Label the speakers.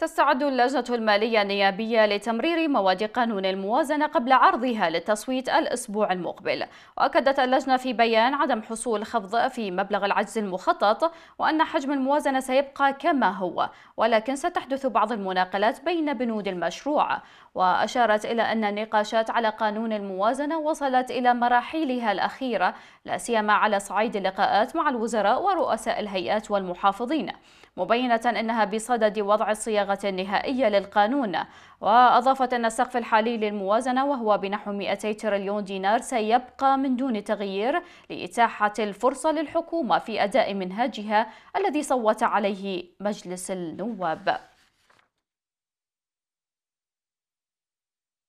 Speaker 1: تستعد اللجنة المالية النيابية لتمرير مواد قانون الموازنة قبل عرضها للتصويت الأسبوع المقبل وأكدت اللجنة في بيان عدم حصول خفض في مبلغ العجز المخطط وأن حجم الموازنة سيبقى كما هو ولكن ستحدث بعض المناقلات بين بنود المشروع وأشارت إلى أن النقاشات على قانون الموازنة وصلت إلى مراحلها الأخيرة لا سيما على صعيد اللقاءات مع الوزراء ورؤساء الهيئات والمحافظين مبينة أنها بصدد وضع الصياغة الصياغه النهائية للقانون وأضافت أن السقف الحالي للموازنة وهو بنحو 200 تريليون دينار سيبقى من دون تغيير لإتاحة الفرصة للحكومة في أداء منهاجها الذي صوت عليه مجلس النواب